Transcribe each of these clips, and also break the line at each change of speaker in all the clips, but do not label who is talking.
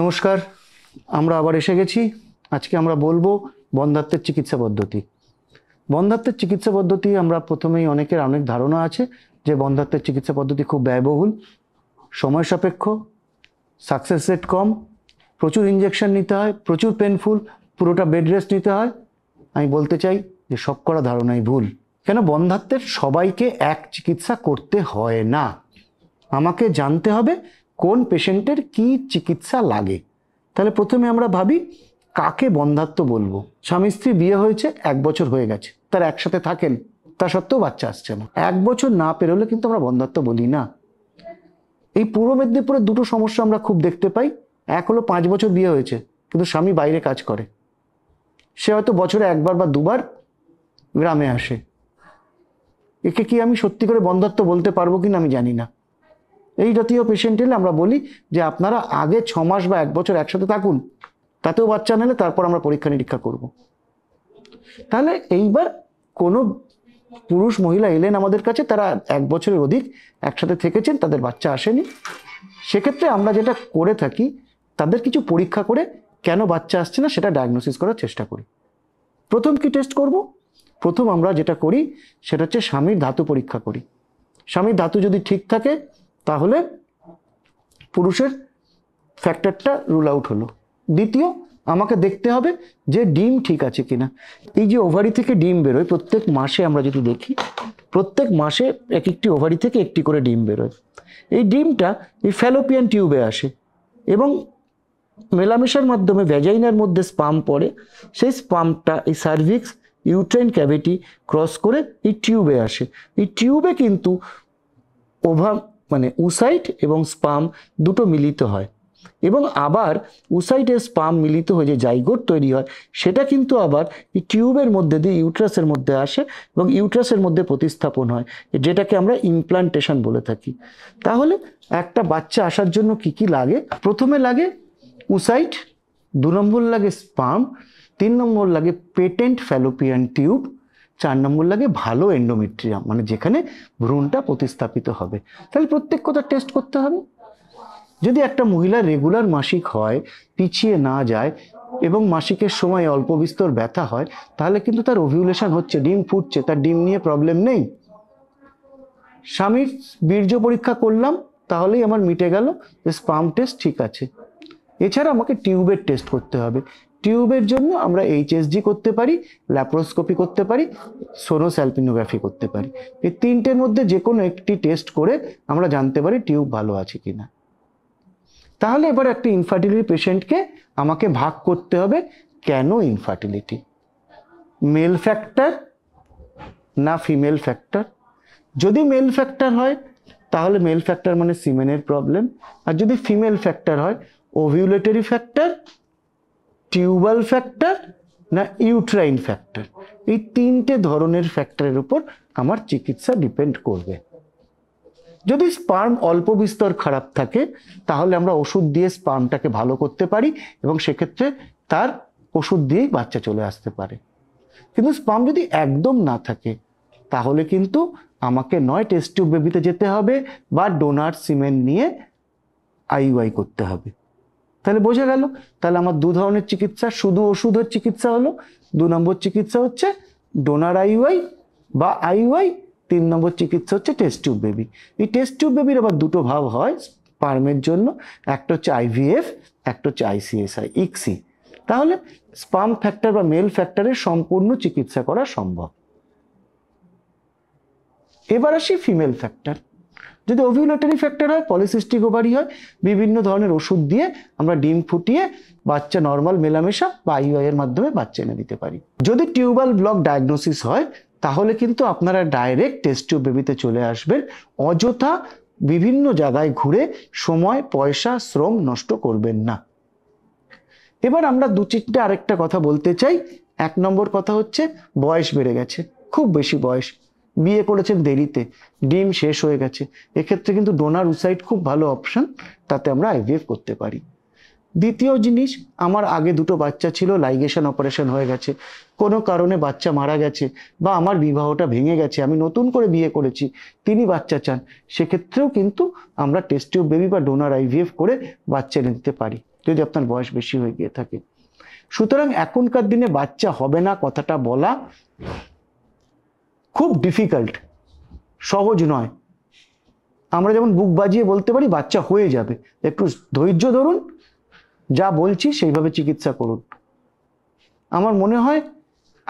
নমস্কার আমরা আবার এসে গেছি আজকে আমরা বলবো বন্ধাত্মের চিকিৎসা পদ্ধতি বন্ধাত্মের চিকিৎসা পদ্ধতি আমরা প্রথমেই অনেকের অনেক ধারণা আছে যে বন্ধাত্মের চিকিৎসা পদ্ধতি খুব ব্যয়বহুল সময় সাপেক্ষ সাকসেস রেট কম প্রচুর ইঞ্জেকশন নিতে হয় প্রচুর পেনফুল পুরোটা বেড রেস্ট নিতে হয় আমি বলতে চাই যে সব করা ধারণাই ভুল কেন বন্ধাত্মের সবাইকে এক চিকিৎসা করতে হয় না আমাকে জানতে হবে কোন পেশেন্টের কি চিকিৎসা লাগে তাহলে প্রথমে আমরা ভাবি কাকে বন্ধাত্ম বলবো স্বামী স্ত্রী বিয়ে হয়েছে এক বছর হয়ে গেছে তার একসাথে থাকেন তা সত্ত্বেও বাচ্চা আসছে না এক বছর না পেরোলে কিন্তু আমরা বন্ধাত্ম বলি না এই পূর্ব মেদিনীপুরে দুটো সমস্যা আমরা খুব দেখতে পাই এক হলো পাঁচ বছর বিয়ে হয়েছে কিন্তু স্বামী বাইরে কাজ করে সে হয়তো বছরে একবার বা দুবার গ্রামে আসে একে কি আমি সত্যি করে বন্ধাত্ম বলতে পারবো কিনা আমি জানি না এই জাতীয় পেশেন্ট এলে আমরা বলি যে আপনারা আগে ছ মাস বা এক বছর একসাথে থাকুন তাতেও বাচ্চা নিলে তারপর আমরা পরীক্ষা নিরীক্ষা করব। তাহলে এইবার কোনো পুরুষ মহিলা এলেন আমাদের কাছে তারা এক বছরের অধিক একসাথে থেকেছেন তাদের বাচ্চা আসেনি সেক্ষেত্রে আমরা যেটা করে থাকি তাদের কিছু পরীক্ষা করে কেন বাচ্চা আসছে না সেটা ডায়াগনোসিস করার চেষ্টা করি প্রথম কি টেস্ট করব প্রথম আমরা যেটা করি সেটা হচ্ছে স্বামীর ধাতু পরীক্ষা করি স্বামীর ধাতু যদি ঠিক থাকে তাহলে পুরুষের ফ্যাক্টরটা রুল আউট হলো দ্বিতীয় আমাকে দেখতে হবে যে ডিম ঠিক আছে কিনা এই যে ওভারি থেকে ডিম বেরোয় প্রত্যেক মাসে আমরা যদি দেখি প্রত্যেক মাসে এক একটি ওভারি থেকে একটি করে ডিম বেরোয় এই ডিমটা এই ফ্যালোপিয়ান টিউবে আসে এবং মেলামেশার মাধ্যমে ভ্যাজাইনার মধ্যে স্পাম পড়ে সেই স্পামটা এই সার্ভিক্স ইউট্রেন ক্যাভিটি ক্রস করে এই টিউবে আসে এই টিউবে কিন্তু ওভা মানে উসাইট এবং স্পাম দুটো মিলিত হয় এবং আবার উসাইটের স্পাম মিলিত হয়ে যে জাইগোট তৈরি হয় সেটা কিন্তু আবার টিউবের মধ্যে দিয়ে ইউট্রাসের মধ্যে আসে এবং ইউট্রাসের মধ্যে প্রতিস্থাপন হয় যেটাকে আমরা ইমপ্লান্টেশন বলে থাকি তাহলে একটা বাচ্চা আসার জন্য কি কি লাগে প্রথমে লাগে উসাইট দু নম্বর লাগে স্পাম তিন নম্বর লাগে পেটেন্ট ফ্যালোপিয়ান টিউব চার নম্বর লাগে ভালো এন্ডোমেট্রিয়াম মানে যেখানে ভ্রূণটা প্রতিস্থাপিত হবে তাহলে প্রত্যেক কথা টেস্ট করতে হবে যদি একটা মহিলা রেগুলার মাসিক হয় পিছিয়ে না যায় এবং মাসিকের সময় অল্প বিস্তর ব্যথা হয় তাহলে কিন্তু তার অভিউলেশন হচ্ছে ডিম ফুটছে তার ডিম নিয়ে প্রবলেম নেই স্বামীর বীর্য পরীক্ষা করলাম তাহলেই আমার মিটে গেল স্পাম টেস্ট ঠিক আছে এছাড়া আমাকে টিউবের টেস্ট করতে হবে টিউবের জন্য আমরা এইচএসজি করতে পারি ল্যাপ্রোস্কোপি করতে পারি সোনোস্যালপিনোগ্রাফি করতে পারি এই তিনটের মধ্যে যে কোনো একটি টেস্ট করে আমরা জানতে পারি টিউব ভালো আছে কি না তাহলে এবার একটা ইনফার্টিলিটি পেশেন্টকে আমাকে ভাগ করতে হবে কেন ইনফার্টিলিটি মেল ফ্যাক্টর না ফিমেল ফ্যাক্টর যদি মেল ফ্যাক্টর হয় তাহলে মেল ফ্যাক্টর মানে সিমেনের প্রবলেম আর যদি ফিমেল ফ্যাক্টর হয় ওভিউলেটারি ফ্যাক্টর টিউবাল ফ্যাক্টর না ইউট্রাইন ফ্যাক্টর এই তিনটে ধরনের ফ্যাক্টরের উপর আমার চিকিৎসা ডিপেন্ড করবে যদি স্পার্ম অল্প বিস্তর খারাপ থাকে তাহলে আমরা ওষুধ দিয়ে স্পার্মটাকে ভালো করতে পারি এবং সেক্ষেত্রে তার ওষুধ দিয়েই বাচ্চা চলে আসতে পারে কিন্তু স্পার্ম যদি একদম না থাকে তাহলে কিন্তু আমাকে নয় টেস্ট টিউব বেবিতে যেতে হবে বা ডোনার সিমেন্ট নিয়ে আইওয়াই করতে হবে তাহলে বোঝা গেল তাহলে আমার দু ধরনের চিকিৎসা শুধু ওষুধের চিকিৎসা হলো দু নম্বর চিকিৎসা হচ্ছে ডোনার আইওয়াই বা আইওয়াই তিন নম্বর চিকিৎসা হচ্ছে টেস্ট টিউব বেবি এই টেস্ট টিউব বেবির আবার দুটো ভাব হয় স্পার্মের জন্য একটা হচ্ছে আইভিএফ একটা হচ্ছে আইসিএসআই ইক্সি তাহলে স্পাম ফ্যাক্টর বা মেল ফ্যাক্টরের সম্পূর্ণ চিকিৎসা করা সম্ভব এবার আসি ফিমেল ফ্যাক্টর যদি ওভিউলেটারি ফ্যাক্টর হয় পলিসিস্টিক ওভারি হয় বিভিন্ন ধরনের ওষুধ দিয়ে আমরা ডিম ফুটিয়ে বাচ্চা নর্মাল মেলামেশা বা আইওআই এর মাধ্যমে বাচ্চা এনে দিতে পারি যদি টিউবাল ব্লক ডায়াগনোসিস হয় তাহলে কিন্তু আপনারা ডাইরেক্ট টেস্ট টিউব বেবিতে চলে আসবেন অযথা বিভিন্ন জায়গায় ঘুরে সময় পয়সা শ্রম নষ্ট করবেন না এবার আমরা দু চারটে আরেকটা কথা বলতে চাই এক নম্বর কথা হচ্ছে বয়স বেড়ে গেছে খুব বেশি বয়স বিয়ে করেছেন দেরিতে ডিম শেষ হয়ে গেছে এক্ষেত্রে কিন্তু ডোনার উসাইড খুব ভালো অপশন তাতে আমরা আইভিএফ করতে পারি দ্বিতীয় জিনিস আমার আগে দুটো বাচ্চা ছিল লাইগেশন অপারেশন হয়ে গেছে কোনো কারণে বাচ্চা মারা গেছে বা আমার বিবাহটা ভেঙে গেছে আমি নতুন করে বিয়ে করেছি তিনি বাচ্চা চান সেক্ষেত্রেও কিন্তু আমরা টেস্টিও বেবি বা ডোনার আইভিএফ করে বাচ্চা নিতে পারি যদি আপনার বয়স বেশি হয়ে গিয়ে থাকে সুতরাং এখনকার দিনে বাচ্চা হবে না কথাটা বলা খুব ডিফিকাল্ট সহজ নয় আমরা যেমন বুক বাজিয়ে বলতে পারি বাচ্চা হয়ে যাবে একটু ধৈর্য ধরুন যা বলছি সেইভাবে চিকিৎসা করুন আমার মনে হয়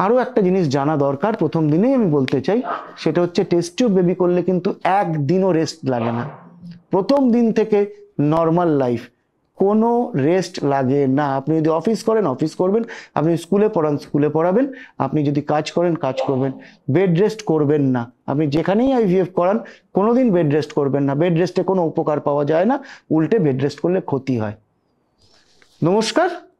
আরও একটা জিনিস জানা দরকার প্রথম দিনেই আমি বলতে চাই সেটা হচ্ছে টেস্ট টিউব বেবি করলে কিন্তু একদিনও রেস্ট লাগে না প্রথম দিন থেকে নর্মাল লাইফ কোনো রেস্ট লাগে না আপনি যদি অফিস করেন অফিস করবেন আপনি স্কুলে পড়ান স্কুলে পড়াবেন আপনি যদি কাজ করেন কাজ করবেন বেড রেস্ট করবেন না আপনি যেখানেই আইভিএফ করান কোনো দিন বেড রেস্ট করবেন না বেড রেস্টে কোনো উপকার পাওয়া যায় না উল্টে বেড রেস্ট করলে ক্ষতি হয় নমস্কার